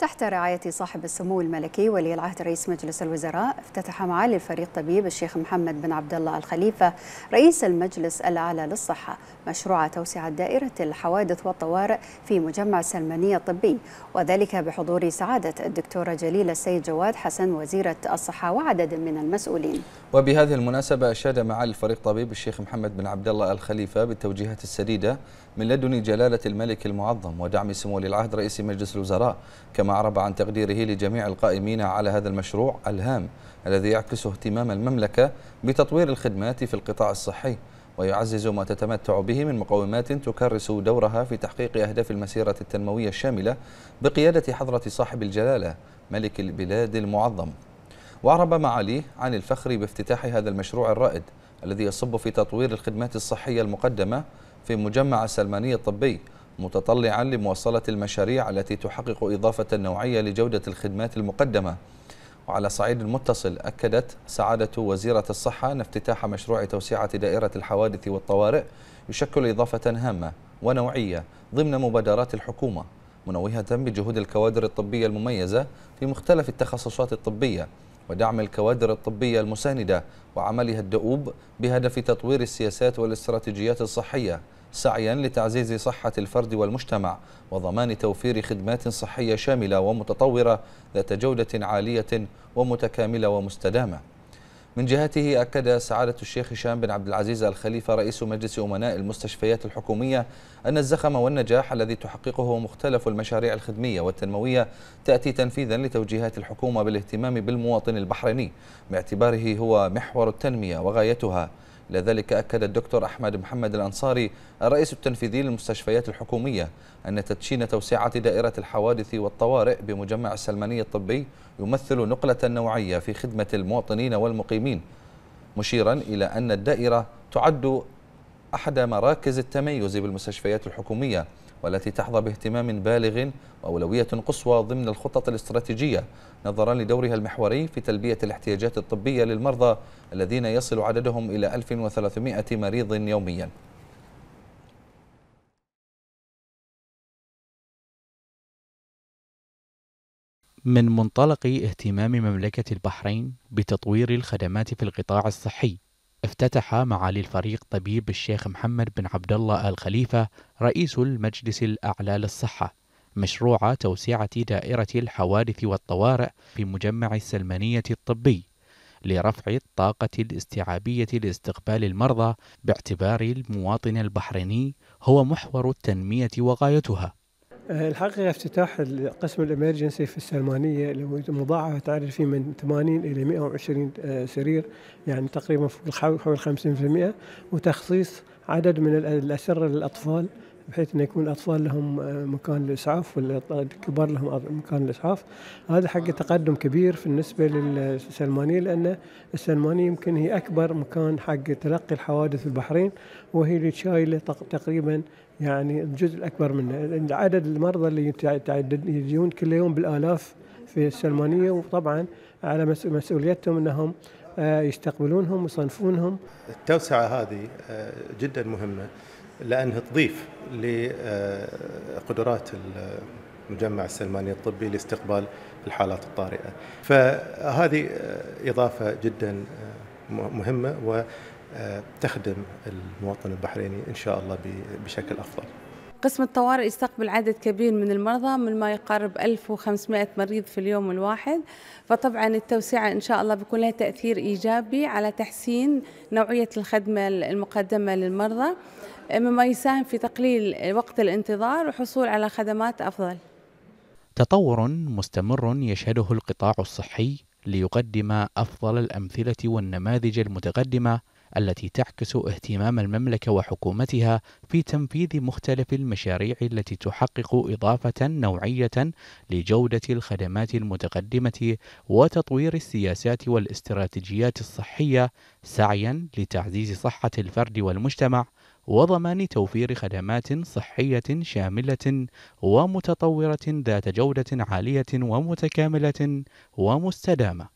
تحت رعاية صاحب السمو الملكي ولي العهد رئيس مجلس الوزراء افتتح معالي الفريق طبيب الشيخ محمد بن عبد الله الخليفة رئيس المجلس الأعلى للصحة مشروع توسعة دائرة الحوادث والطوارئ في مجمع سلمانية الطبي وذلك بحضور سعادة الدكتورة جليلة السيد جواد حسن وزيرة الصحة وعدد من المسؤولين وبهذه المناسبة أشاد معالي الفريق طبيب الشيخ محمد بن عبد الله الخليفة بالتوجيهات السديدة من لدن جلالة الملك المعظم ودعم سمو ولي العهد رئيس مجلس الوزراء كما كما عرب عن تقديره لجميع القائمين على هذا المشروع الهام الذي يعكس اهتمام المملكة بتطوير الخدمات في القطاع الصحي ويعزز ما تتمتع به من مقومات تكرس دورها في تحقيق أهداف المسيرة التنموية الشاملة بقيادة حضرة صاحب الجلالة ملك البلاد المعظم وعرب معاليه عن الفخر بافتتاح هذا المشروع الرائد الذي يصب في تطوير الخدمات الصحية المقدمة في مجمع السلماني الطبي متطلعا لمواصلة المشاريع التي تحقق إضافة نوعية لجودة الخدمات المقدمة وعلى صعيد المتصل أكدت سعادة وزيرة الصحة أن افتتاح مشروع توسعة دائرة الحوادث والطوارئ يشكل إضافة هامة ونوعية ضمن مبادرات الحكومة منوهة بجهود الكوادر الطبية المميزة في مختلف التخصصات الطبية ودعم الكوادر الطبية المساندة وعملها الدؤوب بهدف تطوير السياسات والاستراتيجيات الصحية سعيا لتعزيز صحة الفرد والمجتمع وضمان توفير خدمات صحية شاملة ومتطورة ذات جودة عالية ومتكاملة ومستدامة من جهته أكد سعادة الشيخ هشام بن عبد العزيز الخليفة رئيس مجلس أمناء المستشفيات الحكومية أن الزخم والنجاح الذي تحققه مختلف المشاريع الخدمية والتنموية تأتي تنفيذا لتوجيهات الحكومة بالاهتمام بالمواطن البحريني باعتباره هو محور التنمية وغايتها لذلك أكد الدكتور أحمد محمد الأنصاري الرئيس التنفيذي للمستشفيات الحكومية أن تدشين توسعة دائرة الحوادث والطوارئ بمجمع السلماني الطبي يمثل نقلة نوعية في خدمة المواطنين والمقيمين مشيرا إلى أن الدائرة تعد أحد مراكز التميز بالمستشفيات الحكومية والتي تحظى باهتمام بالغ وأولوية قصوى ضمن الخطط الاستراتيجية نظرا لدورها المحوري في تلبية الاحتياجات الطبية للمرضى الذين يصل عددهم إلى 1300 مريض يومياً من منطلق اهتمام مملكة البحرين بتطوير الخدمات في القطاع الصحي افتتح معالي الفريق طبيب الشيخ محمد بن عبد الله آل خليفة رئيس المجلس الأعلى للصحة مشروع توسعة دائرة الحوادث والطوارئ في مجمع السلمانية الطبي لرفع الطاقة الاستيعابية لاستقبال المرضى باعتبار المواطن البحريني هو محور التنمية وغايتها آه، الحقيقه افتتاح قسم الامرجنسي في السلمانيه اللي هو مضاعفه تعرف فيه من 80 الى 120 آه، سرير يعني تقريبا حول حوالي 50% وتخصيص عدد من الاسره للاطفال بحيث أن يكون الأطفال لهم آه، مكان للإسعاف والكبار لهم مكان للإسعاف هذا حق تقدم كبير بالنسبة للسلمانية لأن السلمانية يمكن هي أكبر مكان حق تلقي الحوادث في البحرين وهي اللي شايلة تقريبا يعني الجزء الأكبر منه عدد المرضى اللي يجون كل يوم بالآلاف في السلمانية وطبعا على مسؤوليتهم أنهم آه، يستقبلونهم ويصنفونهم التوسعة هذه آه، جدا مهمة لأنها تضيف لقدرات آه، المجمع السلماني الطبي لاستقبال الحالات الطارئة فهذه آه، إضافة جدا آه، مهمة وتخدم المواطن البحريني ان شاء الله بشكل افضل. قسم الطوارئ يستقبل عدد كبير من المرضى من ما يقارب 1500 مريض في اليوم الواحد فطبعا التوسعة إن شاء الله بيكون لها تأثير إيجابي على تحسين نوعية الخدمة المقدمة للمرضى مما يساهم في تقليل وقت الانتظار وحصول على خدمات أفضل تطور مستمر يشهده القطاع الصحي ليقدم أفضل الأمثلة والنماذج المتقدمة التي تعكس اهتمام المملكة وحكومتها في تنفيذ مختلف المشاريع التي تحقق إضافة نوعية لجودة الخدمات المتقدمة وتطوير السياسات والاستراتيجيات الصحية سعيا لتعزيز صحة الفرد والمجتمع وضمان توفير خدمات صحية شاملة ومتطورة ذات جودة عالية ومتكاملة ومستدامة